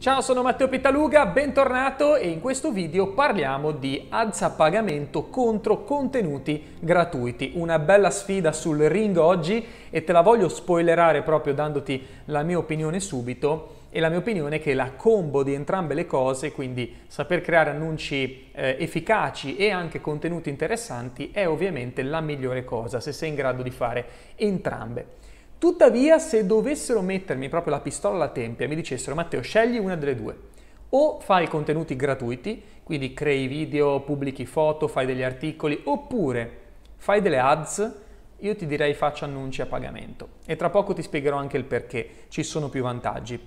Ciao, sono Matteo Petaluga, bentornato e in questo video parliamo di ads a pagamento contro contenuti gratuiti. Una bella sfida sul ring oggi e te la voglio spoilerare proprio dandoti la mia opinione subito e la mia opinione è che la combo di entrambe le cose, quindi saper creare annunci eh, efficaci e anche contenuti interessanti, è ovviamente la migliore cosa se sei in grado di fare entrambe. Tuttavia, se dovessero mettermi proprio la pistola alla tempia e mi dicessero Matteo, scegli una delle due, o fai contenuti gratuiti, quindi crei video, pubblichi foto, fai degli articoli, oppure fai delle ads, io ti direi faccio annunci a pagamento. E tra poco ti spiegherò anche il perché, ci sono più vantaggi.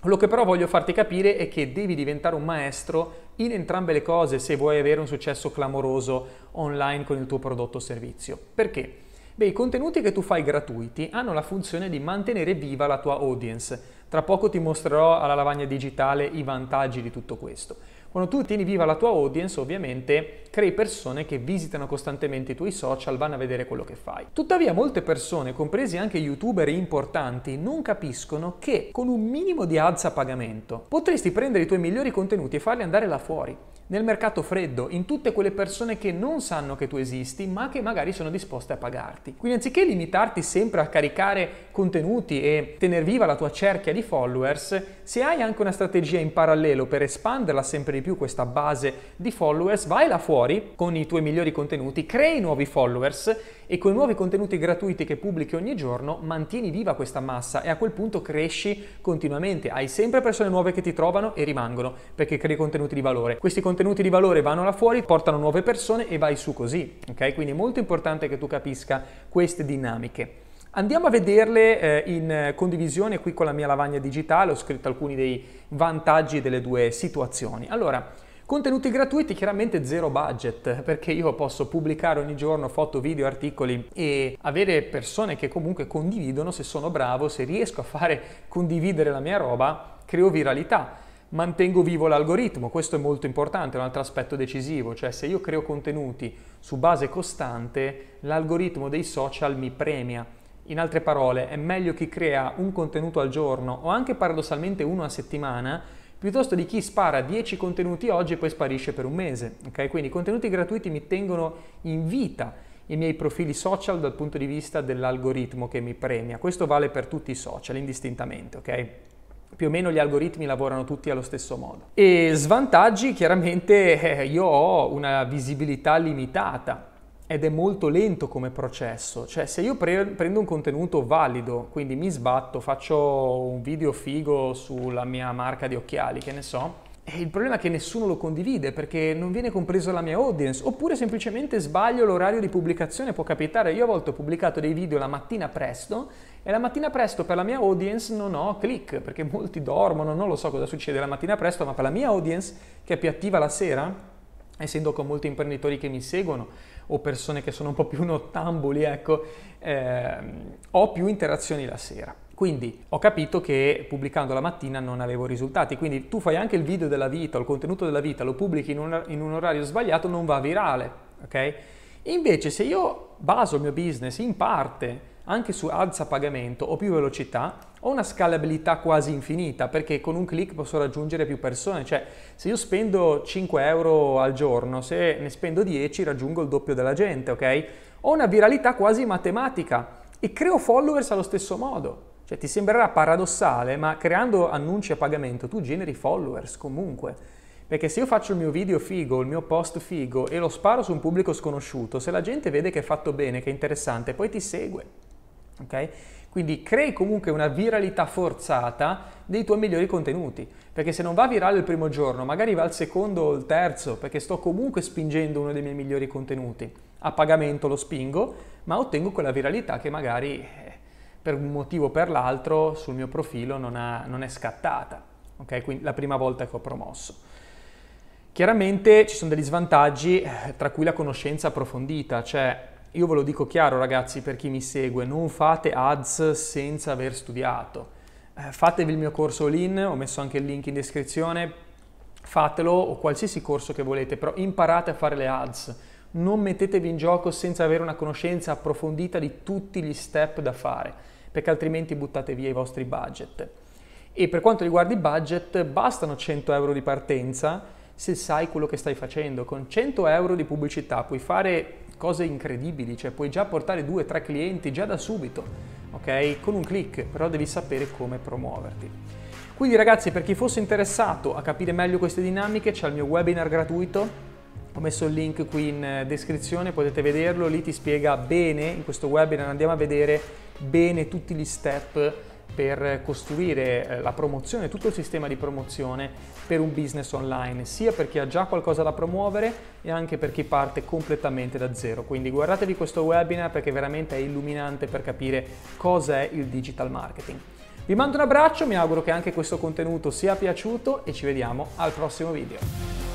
Quello che però voglio farti capire è che devi diventare un maestro in entrambe le cose se vuoi avere un successo clamoroso online con il tuo prodotto o servizio. Perché? Beh, i contenuti che tu fai gratuiti hanno la funzione di mantenere viva la tua audience. Tra poco ti mostrerò alla lavagna digitale i vantaggi di tutto questo. Quando tu tieni viva la tua audience, ovviamente crei persone che visitano costantemente i tuoi social, vanno a vedere quello che fai. Tuttavia, molte persone, compresi anche youtuber importanti, non capiscono che con un minimo di ads a pagamento potresti prendere i tuoi migliori contenuti e farli andare là fuori nel mercato freddo, in tutte quelle persone che non sanno che tu esisti ma che magari sono disposte a pagarti. Quindi anziché limitarti sempre a caricare contenuti e tenere viva la tua cerchia di followers, se hai anche una strategia in parallelo per espanderla sempre di più questa base di followers, vai là fuori con i tuoi migliori contenuti, crei nuovi followers e con i nuovi contenuti gratuiti che pubblichi ogni giorno mantieni viva questa massa e a quel punto cresci continuamente, hai sempre persone nuove che ti trovano e rimangono perché crei contenuti di valore. Questi contenuti contenuti di valore vanno là fuori, portano nuove persone e vai su così, ok? Quindi è molto importante che tu capisca queste dinamiche. Andiamo a vederle eh, in condivisione qui con la mia lavagna digitale, ho scritto alcuni dei vantaggi delle due situazioni. Allora, contenuti gratuiti, chiaramente zero budget, perché io posso pubblicare ogni giorno foto, video, articoli e avere persone che comunque condividono se sono bravo, se riesco a fare condividere la mia roba, creo viralità mantengo vivo l'algoritmo, questo è molto importante, è un altro aspetto decisivo, cioè se io creo contenuti su base costante, l'algoritmo dei social mi premia. In altre parole, è meglio chi crea un contenuto al giorno o anche paradossalmente uno a settimana piuttosto di chi spara 10 contenuti oggi e poi sparisce per un mese. Okay? Quindi i contenuti gratuiti mi tengono in vita i miei profili social dal punto di vista dell'algoritmo che mi premia. Questo vale per tutti i social indistintamente, ok? più o meno gli algoritmi lavorano tutti allo stesso modo. E svantaggi, chiaramente eh, io ho una visibilità limitata ed è molto lento come processo, cioè se io pre- prendo un contenuto valido, quindi mi sbatto, faccio un video figo sulla mia marca di occhiali, che ne so, e il problema è che nessuno lo condivide perché non viene compreso la mia audience, oppure semplicemente sbaglio l'orario di pubblicazione, può capitare. Io a volte ho pubblicato dei video la mattina presto e la mattina presto per la mia audience non ho click, perché molti dormono, non lo so cosa succede la mattina presto, ma per la mia audience che è più attiva la sera, essendo con molti imprenditori che mi seguono o persone che sono un po' più nottambuli, ecco, eh, ho più interazioni la sera. Quindi ho capito che pubblicando la mattina non avevo risultati, quindi tu fai anche il video della vita, il contenuto della vita, lo pubblichi in un, in un orario sbagliato, non va virale, ok? Invece se io baso il mio business in parte anche su ads a pagamento o più velocità, ho una scalabilità quasi infinita perché con un clic posso raggiungere più persone, cioè se io spendo 5 euro al giorno, se ne spendo 10 raggiungo il doppio della gente, ok? Ho una viralità quasi matematica e creo followers allo stesso modo. Cioè ti sembrerà paradossale, ma creando annunci a pagamento tu generi followers comunque. Perché se io faccio il mio video figo, il mio post figo e lo sparo su un pubblico sconosciuto, se la gente vede che è fatto bene, che è interessante, poi ti segue. Ok? Quindi crei comunque una viralità forzata dei tuoi migliori contenuti, perché se non va virale il primo giorno, magari va al secondo o il terzo, perché sto comunque spingendo uno dei miei migliori contenuti. A pagamento lo spingo, ma ottengo quella viralità che magari per un motivo o per l'altro sul mio profilo non, ha, non è scattata, ok? Quindi la prima volta che ho promosso. Chiaramente ci sono degli svantaggi, eh, tra cui la conoscenza approfondita, cioè io ve lo dico chiaro ragazzi per chi mi segue, non fate ads senza aver studiato. Eh, fatevi il mio corso LIN, ho messo anche il link in descrizione, fatelo o qualsiasi corso che volete, però imparate a fare le ads. Non mettetevi in gioco senza avere una conoscenza approfondita di tutti gli step da fare perché altrimenti buttate via i vostri budget. E per quanto riguarda i budget, bastano 100 euro di partenza se sai quello che stai facendo. Con 100 euro di pubblicità puoi fare cose incredibili, cioè puoi già portare 2-3 clienti già da subito, ok? Con un click, però devi sapere come promuoverti. Quindi ragazzi, per chi fosse interessato a capire meglio queste dinamiche, c'è il mio webinar gratuito ho messo il link qui in eh, descrizione, potete vederlo, lì ti spiega bene, in questo webinar andiamo a vedere bene tutti gli step per costruire eh, la promozione, tutto il sistema di promozione per un business online, sia per chi ha già qualcosa da promuovere e anche per chi parte completamente da zero. Quindi guardatevi questo webinar perché veramente è illuminante per capire cosa è il digital marketing. Vi mando un abbraccio, mi auguro che anche questo contenuto sia piaciuto e ci vediamo al prossimo video.